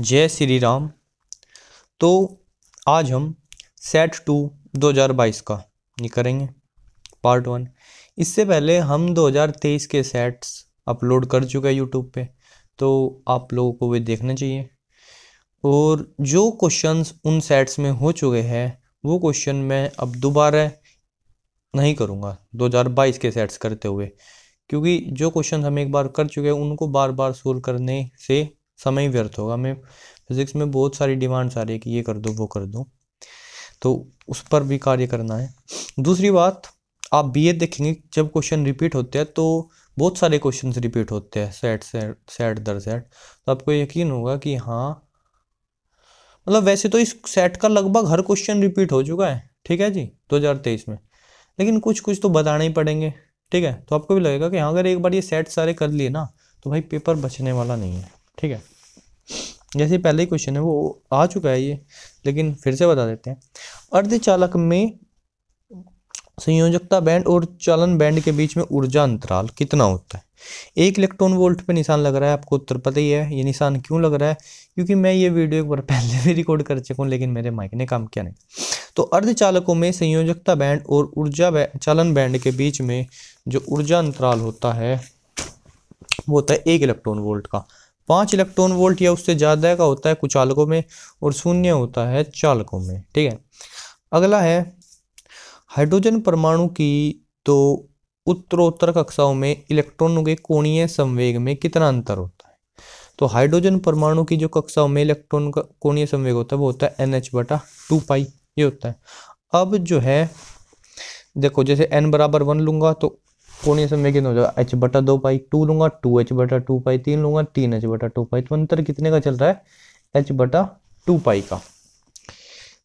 जय श्री राम तो आज हम सेट टू 2022 का करेंगे पार्ट वन इससे पहले हम 2023 के सेट्स अपलोड कर चुके हैं यूट्यूब पे तो आप लोगों को वे देखना चाहिए और जो क्वेश्चंस उन सेट्स में हो चुके हैं वो क्वेश्चन मैं अब दोबारा नहीं करूँगा 2022 के सेट्स करते हुए क्योंकि जो क्वेश्चन हम एक बार कर चुके हैं उनको बार बार सोल्व करने से समय ही व्यर्थ होगा हमें फिज़िक्स में बहुत सारी डिमांड्स आ रही है कि ये कर दो वो कर दो तो उस पर भी कार्य करना है दूसरी बात आप बी देखेंगे जब क्वेश्चन रिपीट होते हैं तो बहुत सारे क्वेश्चन रिपीट होते हैं सेट सेट सेट दर सेट तो आपको यकीन होगा कि हाँ मतलब वैसे तो इस सेट का लगभग हर क्वेश्चन रिपीट हो चुका है ठीक है जी 2023 में लेकिन कुछ कुछ तो बताने ही पड़ेंगे ठीक है तो आपको भी लगेगा कि हाँ अगर एक बार ये सेट सारे कर लिए ना तो भाई पेपर बचने वाला नहीं है ठीक है जैसे पहले ही क्वेश्चन है वो आ चुका है ये लेकिन फिर से बता देते हैं अर्धचालक में संयोजकता बैंड और चालन बैंड के बीच में ऊर्जा अंतराल कितना होता है एक इलेक्ट्रॉन वोल्ट पे निशान लग रहा है आपको उत्तर पता ही है ये निशान क्यों लग रहा है क्योंकि मैं ये वीडियो एक बार पहले भी रिकॉर्ड कर चुका हूँ लेकिन मेरे माइक ने काम किया नहीं तो अर्धचालकों में संयोजकता बैंड और ऊर्जा चालन बैंड के बीच में जो ऊर्जा अंतराल होता है वो होता है एक इलेक्ट्रॉन वोल्ट का पाँच इलेक्ट्रॉन वोल्ट या उससे ज़्यादा का होता है कुचालकों में और शून्य होता है चालकों में ठीक है अगला है हाइड्रोजन परमाणु की तो उत्तरोत्तर कक्षाओं में इलेक्ट्रॉनों के कोणीय संवेग में कितना अंतर होता है तो हाइड्रोजन परमाणु की जो कक्षाओं में इलेक्ट्रॉन का कोणीय संवेग होता है वो होता है एन एच बटा टू पाई ये होता है अब जो है देखो जैसे एन बराबर वन लूंगा तो कोणीय संवेग कितना हो जाएगा एच बटा दो पाई टू लूंगा टू एच बटा टू पाई तीन लूंगा तीन एच बटा टू पाई तो अंतर कितने का चल रहा है एच बटा टू पाई का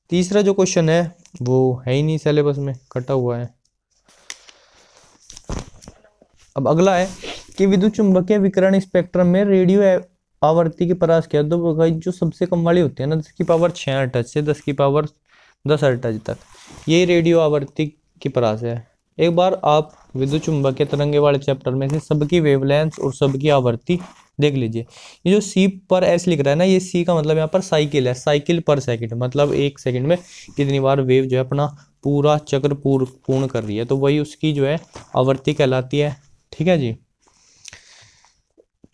तीसरा जो क्वेश्चन है वो है ही नहीं सिलेबस में कटा हुआ है अब अगला है कि विद्युत चुंबकीय विकिरण स्पेक्ट्रम में रेडियो आवर्ती के परास क्या दो जो सबसे कम वाली होती है ना दस की पावर छः अटच से दस की पावर दस अटच तक यही रेडियो आवर्ती की परास है एक बार आप विद्युत चुंबक के तरंगे वाले चैप्टर में से सबकी वेवलेंथ और सबकी आवृत्ति देख लीजिए ये जो सी पर एस लिख रहा है ना ये सी का मतलब यहाँ पर साइकिल है साइकिल पर सेकंड मतलब एक सेकंड में कितनी बार वेव जो है अपना पूरा चक्र पूर्ण पूर्ण कर रही है तो वही उसकी जो है आवृत्ति कहलाती है ठीक है जी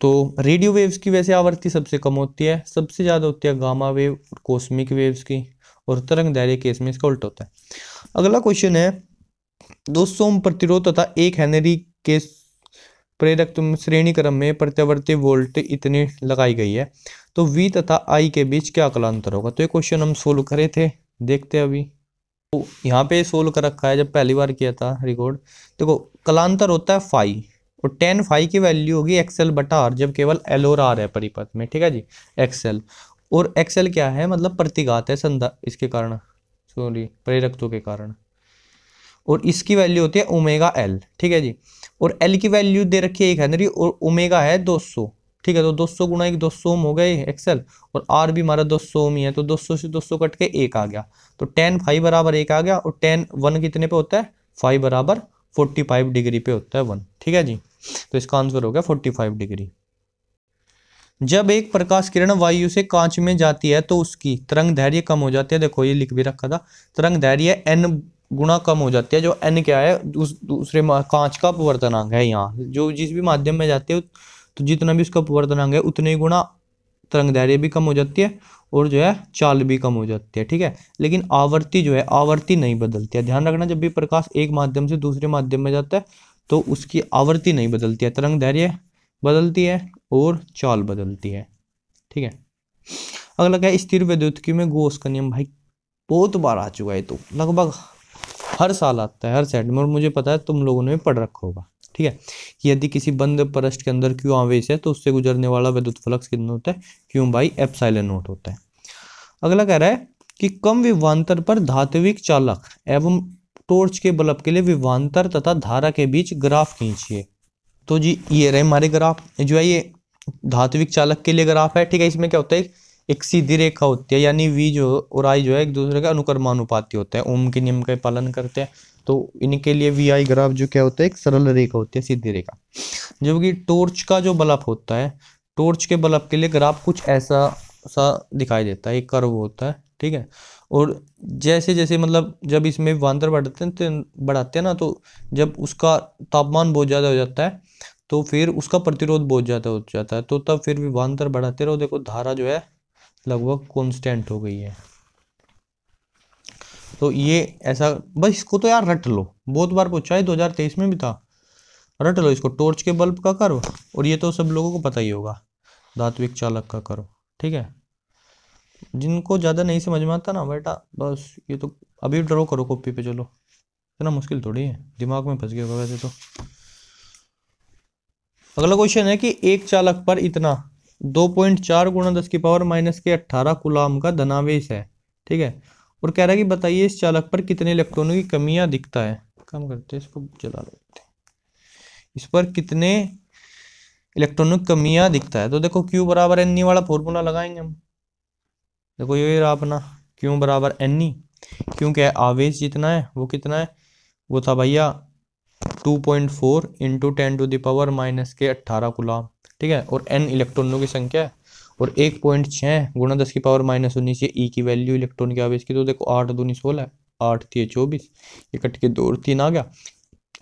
तो रेडियो वेव्स की वैसे आवृत्ति सबसे कम होती है सबसे ज़्यादा होती है गामा वेव और कॉस्मिक वेव्स की और तरंग दैर्य केस में इसका उल्टा होता है अगला क्वेश्चन है दो सोम प्रतिरोध तथा एक हेनरी के प्रेरक श्रेणी क्रम में प्रत्यावर्ती वोल्ट इतनी लगाई गई है तो V तथा I के बीच क्या कलांतर होगा तो ये क्वेश्चन हम सोल्व करे थे देखते अभी तो यहाँ पे सोल्व कर रखा है जब पहली बार किया था रिकॉर्ड देखो कलांतर होता है फाइव और टेन फाइव की वैल्यू होगी एक्सएल बटा आर जब केवल एल और आर है परिपथ में ठीक है जी एक्सएल और एक्सएल क्या है मतलब प्रतिघात है संधा इसके कारण सॉरी प्रेरकों के कारण और इसकी वैल्यू होती है ओमेगा एल ठीक है जी और एल की वैल्यू दे रखी है एक हेनरी और ओमेगा है 200 ठीक है तो 200 गुणा एक सौ ओम हो गया एक्सेल और आर भी हमारा 200 ओम ही है तो 200 से 200 कट के एक आ गया तो टेन फाइव बराबर एक आ गया और टेन वन कितने पे होता है फाइव बराबर फोर्टी फाइव डिग्री पे होता है वन ठीक है जी तो इसका आंसर हो गया फोर्टी फाइव डिग्री जब एक प्रकाश किरण वायु से कांच में जाती है तो उसकी तरंग धैर्य कम हो जाती है देखो ये लिख भी रखा था तरंग धैर्य एन गुना कम हो जाती है जो एन क्या है उस दूसरे कांच का अपवर्तनांक है यहाँ जो जिस भी माध्यम में जाते हो तो जितना भी उसका अपवर्तनांक है उतने ही गुना तरंग दैर्य भी कम हो जाती है और जो है चाल भी कम हो जाती है ठीक है लेकिन आवर्ती जो है आवर्ती नहीं बदलती है ध्यान रखना जब भी प्रकाश एक माध्यम से दूसरे माध्यम में जाता है तो उसकी आवर्ती नहीं बदलती है तरंग दैर्य बदलती है और चाल बदलती है ठीक है अगला क्या स्थिर विद्युत में गोस का नियम भाई बहुत बार आ चुका है तो लगभग हर साल आता है हर सेट में और मुझे पता है तुम लोगों ने पढ़ रखा होगा ठीक है यदि किसी बंद परस्ट के अंदर क्यों आवेश है तो उससे गुजरने वाला विद्युत फ्लक्स कितना होता है क्यों बाई एपसाइल नोट होता है अगला कह रहा है कि कम विवान्तर पर धात्विक चालक एवं टोर्च के बल्ब के लिए विवान्तर तथा धारा के बीच ग्राफ खींचिए तो जी ये रहे हमारे ग्राफ जो है ये धात्विक चालक के लिए ग्राफ है ठीक है इसमें क्या होता है एक सीधी रेखा होती है यानी वी जो और आई जो है एक दूसरे के अनुकर्मानुपाती होते हैं ओम के नियम का पालन करते हैं तो इनके लिए वी आई ग्राफ जो क्या होता है एक सरल रेखा होती है सीधी रेखा जबकि टोर्च का जो बल्ब होता है टोर्च के बल्ब के लिए ग्राफ कुछ ऐसा सा दिखाई देता है एक कर्व होता है ठीक है और जैसे जैसे मतलब जब इसमें वांदर बढ़ाते हैं तो बढ़ाते हैं ना तो जब उसका तापमान बहुत ज़्यादा हो जाता है तो फिर उसका प्रतिरोध बहुत ज़्यादा हो जाता है तो तब फिर वांदर बढ़ाते रहो देखो धारा जो है लगभग कॉन्स्टेंट हो गई है तो ये ऐसा बस इसको तो यार रट लो बहुत बार पूछा है 2023 में भी था रट लो इसको टॉर्च के बल्ब का करो और ये तो सब लोगों को पता ही होगा धात्विक चालक का करो ठीक है जिनको ज़्यादा नहीं समझ में आता ना बेटा बस ये तो अभी ड्रॉ करो कॉपी पे चलो इतना मुश्किल थोड़ी है दिमाग में फंस गया होगा वैसे तो अगला क्वेश्चन है कि एक चालक पर इतना दो पॉइंट चार गुणा दस की पावर माइनस के अट्ठारह कुलाम का धनावेश है ठीक है और कह रहा है कि बताइए इस चालक पर कितने इलेक्ट्रॉनों की कमियाँ दिखता है कम करते हैं इसको जला लेते हैं इस पर कितने इलेक्ट्रॉनों की कमियाँ दिखता है तो देखो क्यू बराबर एन e वाला फॉर्मूला लगाएंगे हम देखो ये रहा अपना क्यू बराबर एन ई क्यों क्या आवेश जितना है वो कितना है वो था भैया two point four into ten to the power minus के अट्ठारह गुलाम ठीक है और एन इलेक्ट्रॉनों की संख्या है और एक पॉइंट छः गुणा दस की पावर माइनस उन्नीस ये ई की वैल्यू इलेक्ट्रॉन की आवेश की तो देखो आठ दूनी सोलह आठ थी चौबीस ये कट के दो और तीन आ गया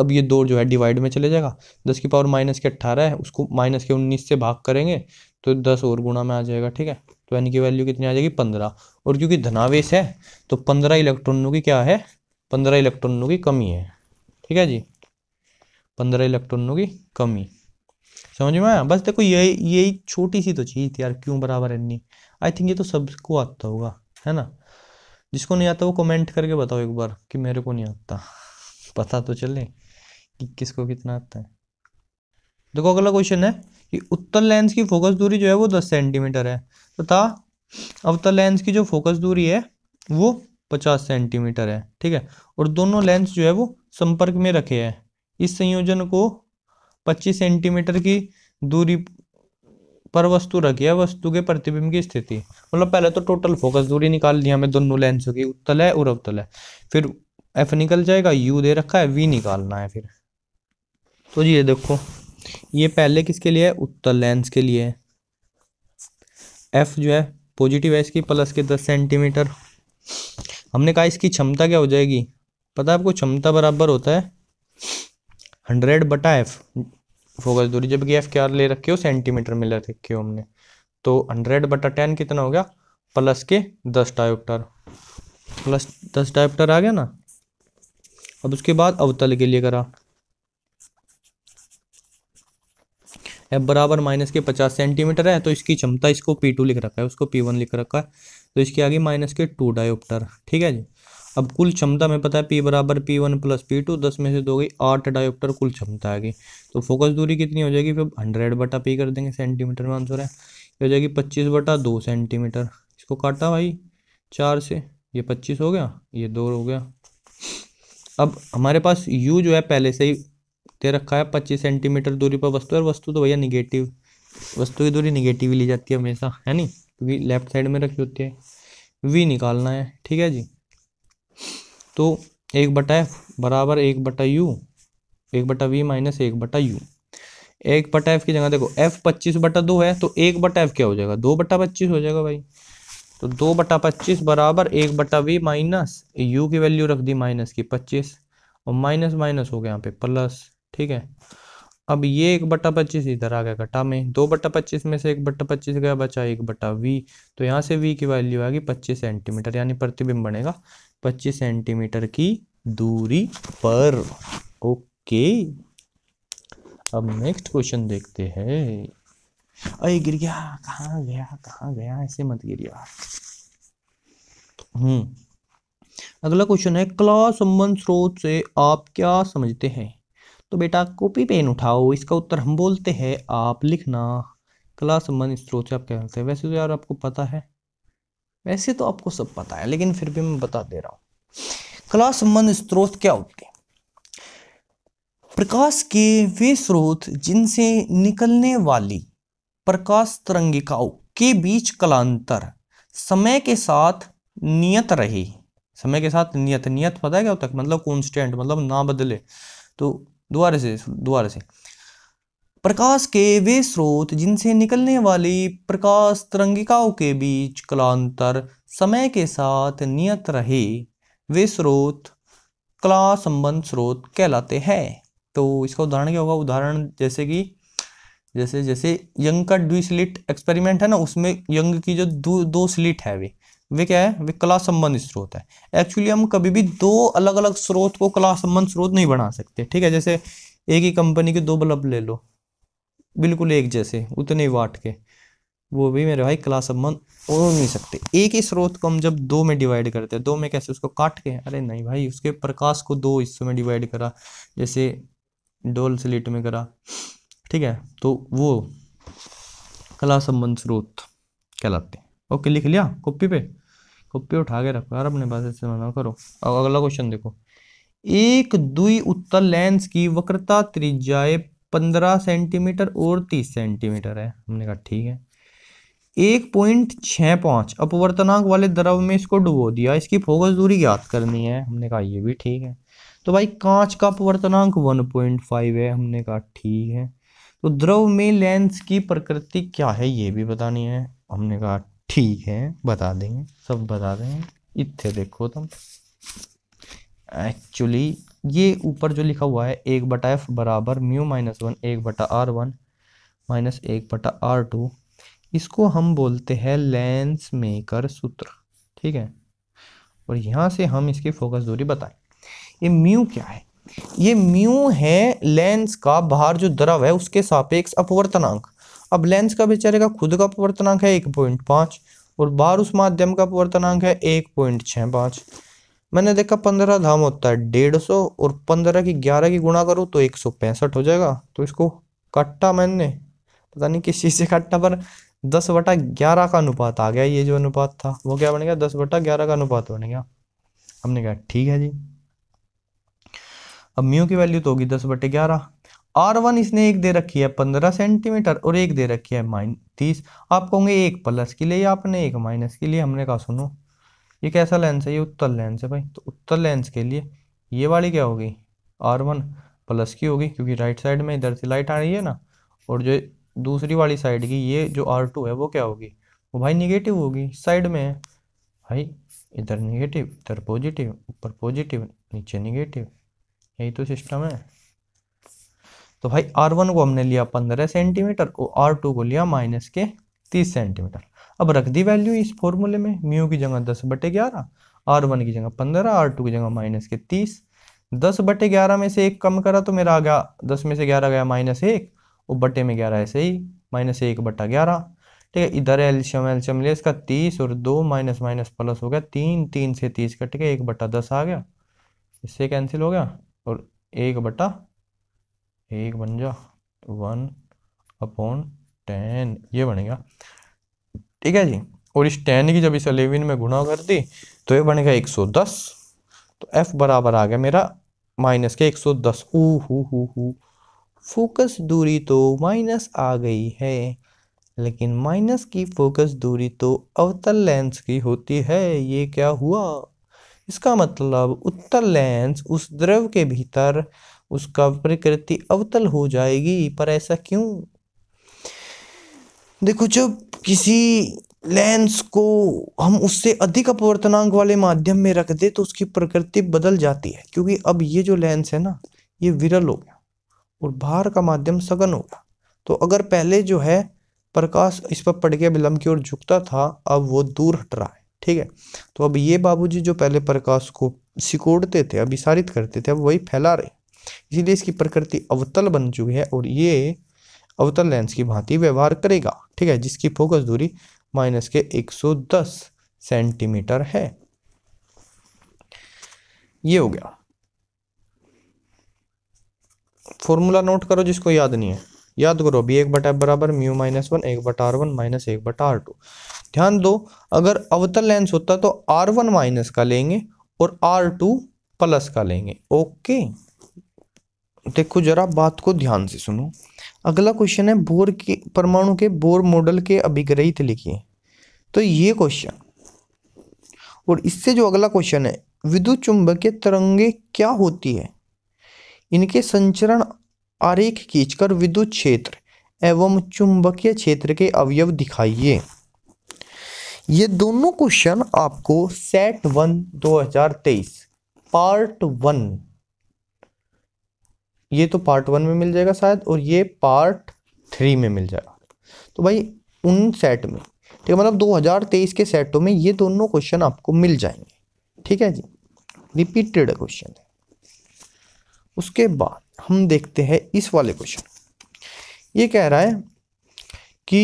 अब ये दो जो है डिवाइड में चले जाएगा दस की पावर माइनस के अट्ठारह है उसको माइनस के उन्नीस से भाग करेंगे तो दस और गुणा में आ जाएगा ठीक है तो एन की वैल्यू कितनी आ जाएगी पंद्रह और क्योंकि धनावेश है तो पंद्रह इलेक्ट्रॉनों की क्या है पंद्रह इलेक्ट्रॉनों की कमी है ठीक है जी पंद्रह इलेक्ट्रॉनों की कमी समझ में आया बस देखो यही यही छोटी सी तो चीज़ थी यार क्यों बराबर एन नहीं आई थिंक ये तो सबको आता होगा है ना जिसको नहीं आता वो कमेंट करके बताओ एक बार कि मेरे को नहीं आता पता तो चले कि किसको कितना आता है देखो अगला क्वेश्चन है कि उत्तर लेंस की फोकस दूरी जो है वो दस सेंटीमीटर है तथा तो अवतर लेंस की जो फोकस दूरी है वो पचास सेंटीमीटर है ठीक है और दोनों लेंस जो है वो संपर्क में रखे हैं इस संयोजन को 25 सेंटीमीटर की दूरी पर वस्तु रखी है वस्तु के प्रतिबिंब की स्थिति मतलब पहले तो टोटल फोकस दूरी निकाल लिया हमें दोनों लेंसों की उत्तल है और अवतल है फिर एफ निकल जाएगा यू दे रखा है वी निकालना है फिर तो जी ये देखो ये पहले किसके लिए है उत्तल लेंस के लिए है एफ जो है पॉजिटिव है इसकी प्लस के दस सेंटीमीटर हमने कहा इसकी क्षमता क्या हो जाएगी पता है आपको क्षमता बराबर होता है हंड्रेड बटा एफ फोकस दूरी जबकि एफ क्या ले रखी हो सेंटीमीटर में ले रखी हो हमने तो हंड्रेड बटा टेन कितना हो गया प्लस के दस डायोप्टर प्लस दस डायोप्टर आ गया ना अब उसके बाद अवतल के लिए करा एफ बराबर माइनस के पचास सेंटीमीटर है तो इसकी क्षमता इसको पी टू लिख रखा है उसको पी वन लिख रखा है तो इसके आगे माइनस के टू डायोप्टर ठीक है जी अब कुल क्षमता में पता है पी बराबर P one plus P two दस में से दो गई आठ डायोप्टर कुल क्षमता आ गई तो फोकस दूरी कितनी हो जाएगी फिर हंड्रेड बटा पी कर देंगे सेंटीमीटर में आंसर है ये हो जाएगी पच्चीस बटा दो सेंटीमीटर इसको काटा भाई चार से ये पच्चीस हो गया ये दो हो गया अब हमारे पास यू जो है पहले से ही दे रखा है पच्चीस सेंटीमीटर दूरी पर वस्तु और वस्तु तो भैया निगेटिव वस्तु की दूरी निगेटिव ही ली जाती है हमेशा है नहीं क्योंकि लेफ्ट साइड में रखी होती है वी निकालना है ठीक है जी तो एक बटा एफ बराबर एक बटा यू एक बटा वी माइनस एक बटा यू एक बटा एफ की जगह देखो एफ पच्चीस बटा दो है तो एक बटा एफ क्या हो जाएगा दो बटा पच्चीस हो जाएगा भाई तो दो बटा पच्चीस बराबर एक बटा वी माइनस यू की वैल्यू रख दी माइनस की पच्चीस और माइनस माइनस हो गया यहाँ पे प्लस ठीक है अब ये एक बटा पच्चीस इधर आ गया घटा में दो बटा पच्चीस में से एक बटा पच्चीस गया बचा एक बटा वी तो यहाँ से वी की वैल्यू आएगी पच्चीस सेंटीमीटर यानी प्रतिबिंब बनेगा 25 सेंटीमीटर की दूरी पर ओके अब नेक्स्ट क्वेश्चन देखते हैं अरे गिर गया कहा गया कहा गया ऐसे मत गिर हम्म अगला क्वेश्चन है कला संबंध स्रोत से आप क्या समझते हैं तो बेटा कॉपी पेन उठाओ इसका उत्तर हम बोलते हैं आप लिखना कला संबंध स्रोत से आप क्या करते हैं वैसे तो यार आपको पता है वैसे तो आपको सब पता है लेकिन फिर भी मैं बता दे रहा हूं कला संबंध स्रोत क्या होते हैं प्रकाश के वे स्रोत जिनसे निकलने वाली प्रकाश तरंगिकाओं के बीच कलांतर समय के साथ नियत रहे समय के साथ नियत नियत पता है क्या होता है मतलब कॉन्स्टेंट मतलब ना बदले तो दोबारा से दोबारा से प्रकाश के वे स्रोत जिनसे निकलने वाली प्रकाश तरंगिकाओं के बीच कलांतर समय के साथ नियत रहे वे स्रोत कला संबंध स्रोत कहलाते हैं तो इसका उदाहरण क्या होगा उदाहरण जैसे कि जैसे जैसे यंग का द्वि स्लिट एक्सपेरिमेंट है ना उसमें यंग की जो दो दो स्लिट है वे वे क्या है वे कला संबंध स्रोत है एक्चुअली हम कभी भी दो अलग अलग स्रोत को कला संबंध स्रोत नहीं बना सकते ठीक है जैसे एक ही कंपनी के दो बल्ब ले लो बिल्कुल एक जैसे उतने वाट के वो भी मेरे भाई क्लास अब मन हो नहीं सकते एक ही स्रोत को हम जब दो में डिवाइड करते हैं दो में कैसे उसको काट के अरे नहीं भाई उसके प्रकाश को दो हिस्सों में डिवाइड करा जैसे डोल स्लिट में करा ठीक है तो वो कला संबंध स्रोत कहलाते हैं ओके लिख लिया कॉपी पे कॉपी उठा के रखो यार अपने पास ऐसे मना करो अगला क्वेश्चन देखो एक दुई उत्तर लेंस की वक्रता त्रिज्याए पंद्रह सेंटीमीटर और तीस सेंटीमीटर है हमने कहा ठीक है एक पॉइंट छः पाँच अपवर्तनाक वाले द्रव में इसको डुबो दिया इसकी फोकस दूरी ज्ञात करनी है हमने कहा ये भी ठीक है तो भाई कांच का अपवर्तनाक वन पॉइंट फाइव है हमने कहा ठीक है तो द्रव में लेंस की प्रकृति क्या है ये भी बतानी है हमने कहा ठीक है बता देंगे सब बता देंगे इतने देखो तुम एक्चुअली ये ऊपर जो लिखा हुआ है एक बटा एफ बराबर म्यू माइनस वन एक बटा आर वन माइनस एक बटा आर टू इसको हम बोलते हैं लेंस मेकर सूत्र ठीक है और यहाँ से हम इसकी फोकस दूरी बताएं ये म्यू क्या है ये म्यू है लेंस का बाहर जो द्रव है उसके सापेक्ष अपवर्तनांक अब लेंस का बेचारे का खुद का अपवर्तनांक है एक पॉइंट पाँच और बाहर उस माध्यम का अपवर्तनांक है एक पॉइंट छः पाँच मैंने देखा पंद्रह धाम होता है डेढ़ सौ और पंद्रह की ग्यारह की गुणा करूँ तो एक सौ पैंसठ हो जाएगा तो इसको काटा मैंने पता नहीं किस चीज़ से काटा पर दस बटा ग्यारह का अनुपात आ गया ये जो अनुपात था वो क्या बन गया दस बटा ग्यारह का अनुपात बन गया हमने कहा ठीक है जी अब म्यू की वैल्यू तो होगी दस बटे ग्यारह आर वन इसने एक दे रखी है पंद्रह सेंटीमीटर और एक दे रखी है माइन तीस आप कहोगे एक प्लस के लिए आपने एक माइनस के लिए हमने कहा सुनो ये कैसा लेंस है ये उत्तर लेंस है भाई तो उत्तर लेंस के लिए ये वाली क्या होगी आर वन प्लस की होगी क्योंकि राइट साइड में इधर से लाइट आ रही है ना और जो दूसरी वाली साइड की ये जो आर टू है वो क्या होगी वो भाई निगेटिव होगी साइड में है भाई इधर निगेटिव इधर पॉजिटिव ऊपर पॉजिटिव नीचे निगेटिव यही तो सिस्टम है तो भाई आर वन को हमने लिया पंद्रह सेंटीमीटर और आर टू को लिया माइनस के तीस सेंटीमीटर अब रख दी वैल्यू इस फॉर्मूले में म्यू की जगह दस बटे ग्यारह आर वन की जगह पंद्रह आर टू की जगह माइनस के तीस दस बटे ग्यारह में से एक कम करा तो मेरा आ गया दस में से ग्यारह गया माइनस एक और बटे में ग्यारह ऐसे ही माइनस एक बटा ग्यारह ठीक है इधर एल्शियम एल्शियम ले इसका तीस और दो माइनस माइनस प्लस हो गया तीन तीन से तीस कट गया एक बटा दस आ गया इससे कैंसिल हो गया और एक बटा एक बन जा वन अपॉन टेन ये बनेगा ठीक है जी और इस टेन की जब इस अलेवन में गुणा कर दी तो ये बनेगा एक सौ दस तो एफ बराबर आ गया मेरा माइनस के एक सौ दस ऊ हु हु हु फोकस दूरी तो माइनस आ गई है लेकिन माइनस की फोकस दूरी तो अवतल लेंस की होती है ये क्या हुआ इसका मतलब उत्तल लेंस उस द्रव के भीतर उसका प्रकृति अवतल हो जाएगी पर ऐसा क्यों देखो जब किसी लेंस को हम उससे अधिक अपवर्तनांक वाले माध्यम में रख दे तो उसकी प्रकृति बदल जाती है क्योंकि अब ये जो लेंस है ना ये विरल हो गया और बाहर का माध्यम सघन हो गया तो अगर पहले जो है प्रकाश इस पर पड़ गया विलंब की ओर झुकता था अब वो दूर हट रहा है ठीक है तो अब ये बाबूजी जो पहले प्रकाश को सिकोड़ते थे अभिसारित करते थे अब वही फैला रहे इसीलिए इसकी प्रकृति अवतल बन चुकी है और ये अवतल लेंस की भांति व्यवहार करेगा ठीक है जिसकी फोकस दूरी माइनस के 110 सेंटीमीटर है ये हो गया फॉर्मूला नोट करो जिसको याद नहीं है याद करो बी एक बटा बराबर म्यू माइनस वन एक बटा आर वन माइनस एक बटा आर टू ध्यान दो अगर अवतल लेंस होता तो आर वन माइनस का लेंगे और आर टू प्लस का लेंगे ओके देखो जरा बात को ध्यान से सुनो अगला क्वेश्चन है बोर के परमाणु के बोर मॉडल के अभिग्रहित लिखिए तो ये क्वेश्चन और इससे जो अगला क्वेश्चन है विद्युत के तरंगे क्या होती है इनके संचरण आरेख खींचकर विद्युत क्षेत्र एवं चुंबकीय क्षेत्र के अवयव दिखाइए ये दोनों क्वेश्चन आपको सेट वन 2023 पार्ट वन ये तो पार्ट वन में मिल जाएगा शायद और ये पार्ट थ्री में मिल जाएगा तो भाई उन सेट में ठीक है मतलब 2023 के सेटों में ये दोनों क्वेश्चन आपको मिल जाएंगे ठीक है जी रिपीटेड क्वेश्चन है उसके बाद हम देखते हैं इस वाले क्वेश्चन ये कह रहा है कि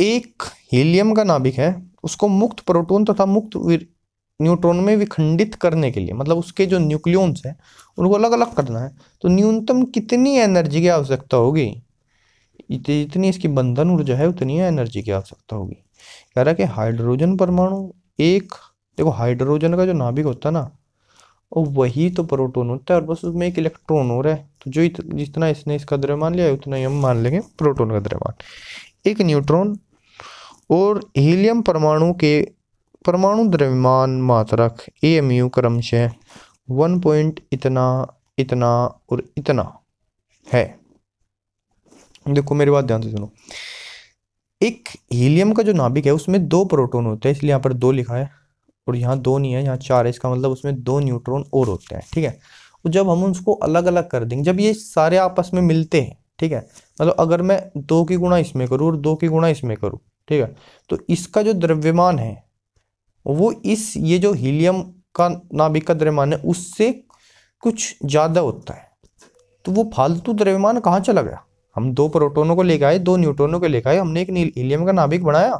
एक हीलियम का नाभिक है उसको मुक्त प्रोटोन तथा मुक्त न्यूट्रॉन में विखंडित करने के लिए मतलब उसके जो न्यूक्लियोन्स हैं उनको अलग अलग करना है तो न्यूनतम कितनी एनर्जी की आवश्यकता होगी जितनी इसकी बंधन ऊर्जा है उतनी एनर्जी की आवश्यकता होगी कह रहा है कि हाइड्रोजन परमाणु एक देखो हाइड्रोजन का जो नाभिक होता है ना और वही तो प्रोटोन होता है और बस उसमें एक इलेक्ट्रॉन हो रहा है तो जो इत, जितना इसने इसका द्रव्यमान लिया है उतना ही हम मान लेंगे प्रोटोन का द्रव्यमान एक न्यूट्रॉन और हीलियम परमाणु के परमाणु द्रव्यमान मात्रक ए एम यू क्रमशः वन पॉइंट इतना इतना और इतना है देखो मेरी बात ध्यान से सुनो एक हीलियम का जो नाभिक है उसमें दो प्रोटोन होते हैं इसलिए यहाँ पर दो लिखा है और यहाँ दो नहीं है यहाँ चार है इसका मतलब उसमें दो न्यूट्रॉन और होते हैं ठीक है और जब हम उसको अलग अलग कर देंगे जब ये सारे आपस में मिलते हैं ठीक है मतलब अगर मैं दो की गुणा इसमें करूँ और दो की गुणा इसमें करूँ ठीक है तो इसका जो द्रव्यमान है वो इस ये जो हीलियम का नाभिक का द्रव्यमान है उससे कुछ ज़्यादा होता है तो वो फालतू द्रव्यमान कहाँ चला गया हम दो प्रोटोनों को लेकर आए दो न्यूट्रॉनों को लेकर आए हमने एक हीलियम का नाभिक बनाया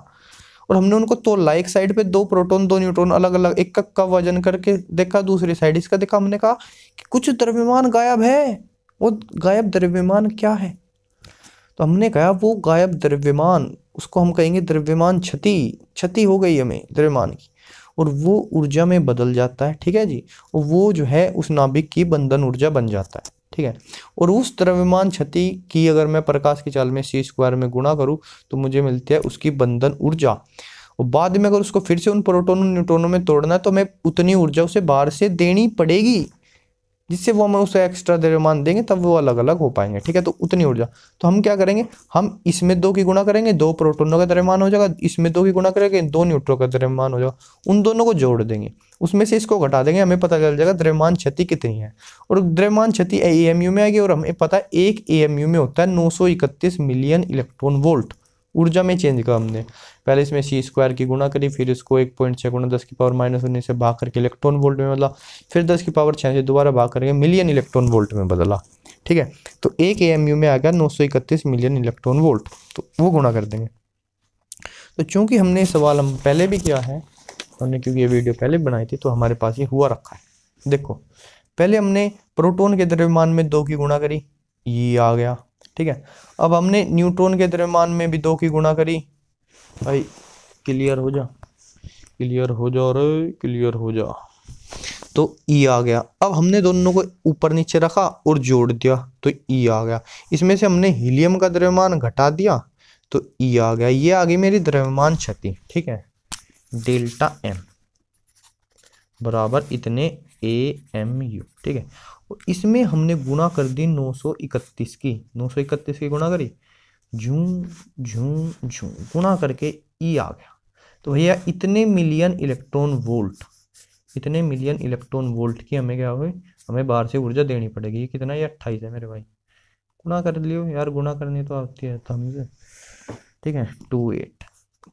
और हमने उनको तोला एक साइड पे दो प्रोटोन दो न्यूट्रॉन अलग अलग एक का वजन करके देखा दूसरी साइड इसका देखा हमने कहा कि कुछ द्रव्यमान गायब है वो गायब द्रव्यमान क्या है तो हमने कहा वो गायब द्रव्यमान उसको हम कहेंगे द्रव्यमान क्षति क्षति हो गई हमें द्रव्यमान की और वो ऊर्जा में बदल जाता है ठीक है जी और वो जो है उस नाभिक की बंधन ऊर्जा बन जाता है ठीक है और उस द्रव्यमान क्षति की अगर मैं प्रकाश की चाल में सी स्क्वायर में गुणा करूँ तो मुझे मिलती है उसकी बंधन ऊर्जा और बाद में अगर उसको फिर से उन प्रोटोनों न्यूट्रोनों में तोड़ना है तो मैं उतनी ऊर्जा उसे बाहर से देनी पड़ेगी जिससे वो हमें उसे एक्स्ट्रा द्रव्यमान देंगे तब वो अलग अलग हो पाएंगे ठीक है तो उतनी ऊर्जा तो हम क्या करेंगे हम इसमें दो की गुणा करेंगे दो प्रोटोनों का द्रव्यमान हो जाएगा इसमें दो की गुणा करेंगे दो न्यूट्रो का द्रव्यमान हो जाएगा उन दोनों को जोड़ देंगे उसमें से इसको घटा देंगे हमें पता चल जाएगा द्रव्यमान क्षति कितनी है और द्रव्यमान क्षति ए में आएगी और हमें पता है एक ए में होता है नौ मिलियन इलेक्ट्रॉन वोल्ट ऊर्जा में चेंज कर हमने पहले इसमें सी स्क्वायर की गुणा करी फिर इसको एक पॉइंट छः गुणा दस की पावर माइनस उन्नीस से भाग करके इलेक्ट्रॉन वोल्ट में बदला फिर दस की पावर छः से दोबारा भाग करके मिलियन इलेक्ट्रॉन वोल्ट में बदला ठीक है तो एक ए में आ गया नौ सौ इकतीस मिलियन इलेक्ट्रॉन वोल्ट तो वो गुणा कर देंगे तो चूँकि हमने सवाल हम पहले भी किया है हमने क्योंकि ये वीडियो पहले बनाई थी तो हमारे पास ये हुआ रखा है देखो पहले हमने प्रोटोन के द्रव्यमान में दो की गुणा करी ये आ गया ठीक है अब हमने न्यूट्रॉन के द्रव्यमान में भी दो की गुणा करी भाई क्लियर हो जा क्लियर हो जा रे क्लियर हो जा तो ई e आ गया अब हमने दोनों को ऊपर नीचे रखा और जोड़ दिया तो ई e आ गया इसमें से हमने हीलियम का द्रव्यमान घटा दिया तो ई e आ गया ये आ गई मेरी द्रव्यमान क्षति ठीक है डेल्टा एम बराबर इतने ए एम यू ठीक है और तो इसमें हमने गुणा कर दी 931 की 931 की गुणा करी झू झू झू गुणा करके ई आ गया तो भैया इतने मिलियन इलेक्ट्रॉन वोल्ट इतने मिलियन इलेक्ट्रॉन वोल्ट की हमें क्या हुई हमें बाहर से ऊर्जा देनी पड़ेगी ये कितना ये अट्ठाईस है मेरे भाई गुणा कर लियो यार गुणा करनी तो आती है तो ठीक है two eight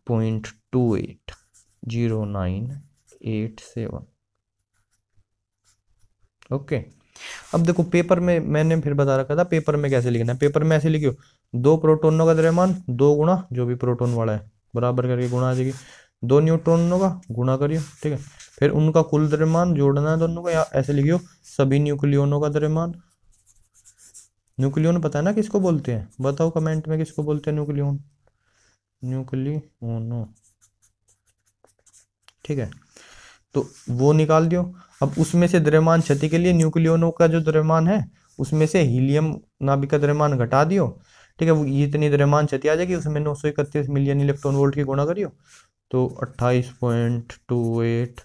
point two eight zero nine eight seven okay अब देखो पेपर में मैंने फिर बता रखा था पेपर में कैसे लिखना है पेपर में ऐसे लिखियो दो प्रोटोनों का द्रव्यमान दो गुणा जो भी प्रोटोन वाला है बराबर करके गुणा आ जाएगी दो न्यूट्रोनों का गुणा करियो ठीक है फिर उनका कुल द्रव्यमान जोड़ना है दोनों का या ऐसे लिखियो सभी न्यूक्लियोनों का द्रव्यमान न्यूक्लियोन पता है ना किसको बोलते हैं बताओ कमेंट में किसको बोलते हैं न्यूक्लियोन न्यूक्लियोनो ठीक है तो वो निकाल दियो अब उसमें से द्रव्यमान क्षति के लिए न्यूक्लियोनों का जो द्रव्यमान है उसमें से हीलियम नाभिक का द्रव्यमान घटा दियो ठीक है वो इतनी द्रव्यमान क्षति आ जाएगी उसमें नौ सौ इकतीस मिलियन इलेक्ट्रॉन वोल्ट की गुणा करियो तो अट्ठाईस पॉइंट टू एट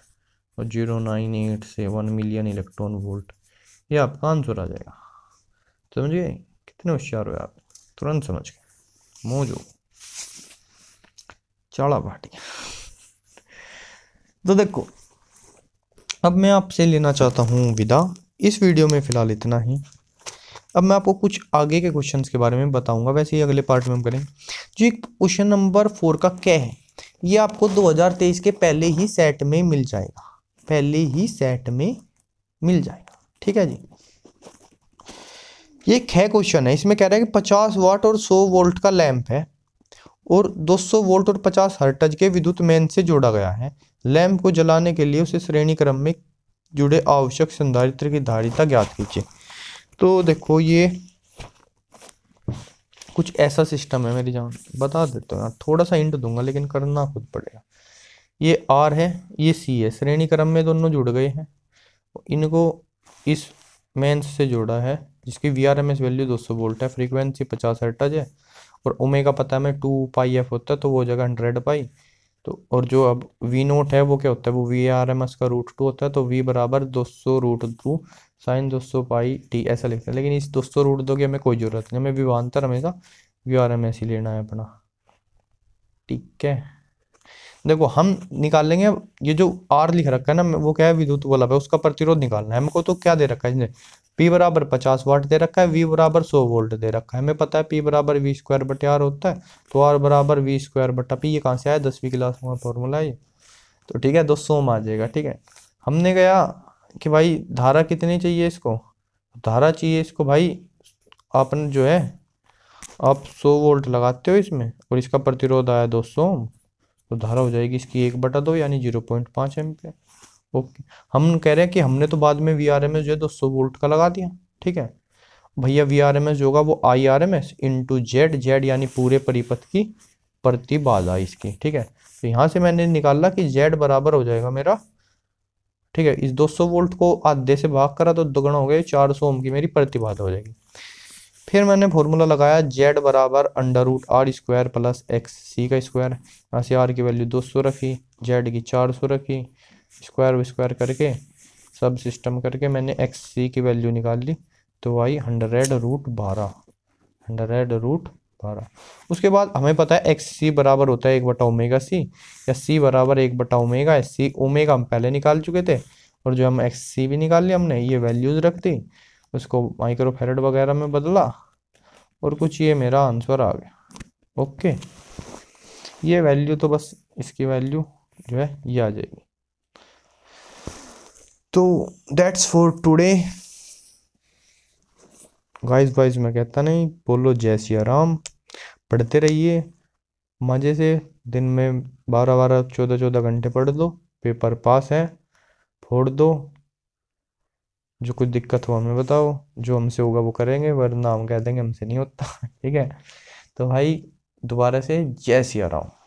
और zero nine eight seven million electron volt ये आपका आंसर आ जाएगा समझिए कितने होशियार हो आप तुरंत समझ गए मोजो चाड़ा भाटी तो देखो अब मैं आपसे लेना चाहता हूँ विदा इस वीडियो में फ़िलहाल इतना ही अब मैं आपको कुछ आगे के क्वेश्चंस के बारे में बताऊंगा वैसे ही अगले पार्ट में हम करें जो एक क्वेश्चन नंबर फोर का क्या है ये आपको 2023 के पहले ही सेट में मिल जाएगा पहले ही सेट में मिल जाएगा ठीक है जी ये एक क्वेश्चन है इसमें कह रहा है कि 50 वाट और 100 वोल्ट का लैंप है और 200 वोल्ट और 50 हर्टज के विद्युत मेन से जोड़ा गया है लैम्प को जलाने के लिए उसे श्रेणी क्रम में जुड़े आवश्यक संधारित्र की धारिता ज्ञात कीजिए तो देखो ये कुछ ऐसा सिस्टम है मेरी जान बता देते हो थोड़ा सा इंट दूंगा लेकिन करना खुद पड़ेगा ये आर है ये सी है श्रेणी क्रम में दोनों जुड़ गए हैं इनको इस मेन्स से जोड़ा है जिसकी V R M S value 200 volt है फ्रीक्वेंसी 50 हर्टज है और ओमेगा पता है मैं टू पाई एफ होता है तो वो हो जाएगा हंड्रेड पाई तो और जो अब वी नोट है वो क्या होता है वो वी आर एम एस का रूट टू होता है तो वी बराबर दो सौ रूट टू साइन दो सौ पाई टी ऐसा लिखते हैं लेकिन इस दो सौ रूट दो की हमें कोई ज़रूरत नहीं हमें विवांतर हमेशा वी आर एम एस ही लेना है अपना ठीक है देखो हम निकाल लेंगे ये जो आर लिख रखा है ना वो क्या है विद्युत बल्ब है उसका प्रतिरोध निकालना है हमको तो क्या दे रखा है इसने पी बराबर पचास वाट दे रखा है वी बराबर सौ वोल्ट दे रखा है हमें पता है पी बराबर वी स्क्वायर बटे आर होता है तो आर बराबर वी स्क्वायर बटा पी ये कहाँ से आया दसवीं क्लास में फॉर्मूला ये तो ठीक है दो सौ में आ जाएगा ठीक है हमने कहा कि भाई धारा कितनी चाहिए इसको धारा चाहिए इसको भाई आपने जो है आप सौ वोल्ट लगाते हो इसमें और इसका प्रतिरोध आया दो सौ तो धारा हो जाएगी इसकी एक बटा दो यानी जीरो पॉइंट पाँच पे ओके हम कह रहे हैं कि हमने तो बाद में वी आर एम एस जो है दो सौ वोल्ट का लगा दिया ठीक है भैया वी आर एम एस जो होगा वो I R M S into Z Z यानी पूरे परिपथ की प्रतिबाधा इसकी ठीक है तो यहाँ से मैंने निकाला कि जेड बराबर हो जाएगा मेरा ठीक है इस 200 वोल्ट को आधे से भाग करा तो दोगुना हो गया 400 ओम की मेरी प्रतिबाधा हो जाएगी फिर मैंने फॉर्मूला लगाया जेड बराबर under root R square plus X C का स्क्वायर यहाँ से आर की वैल्यू दो सौ रखी जेड की चार सौ रखी स्क्वायर व स्क्वायर करके सब सिस्टम करके मैंने एक्स सी की वैल्यू निकाल ली तो आई हंड्रेड रूट बारह हंड्रेड रूट बारह उसके बाद हमें पता है एक्स सी बराबर होता है एक बटा ओमेगा सी या सी बराबर एक बटा ओमेगा सी ओमेगा हम पहले निकाल चुके थे और जो हम एक्स सी भी निकाल लिया हमने ये वैल्यूज़ रख दी उसको माइक्रोफेरेड वगैरह में बदला और कुछ ये मेरा आंसर आ गया ओके ये वैल्यू तो बस इसकी वैल्यू जो है ये आ जाएगी तो दैट्स फॉर टुडे गाइस वाइज मैं कहता नहीं बोलो जय सिया राम पढ़ते रहिए मज़े से दिन में बारह बारह चौदह चौदह घंटे पढ़ दो पेपर पास है फोड़ दो जो कुछ दिक्कत हो हमें बताओ जो हमसे होगा वो करेंगे वरना हम कह देंगे हमसे नहीं होता ठीक है तो भाई दोबारा से जय सिया राम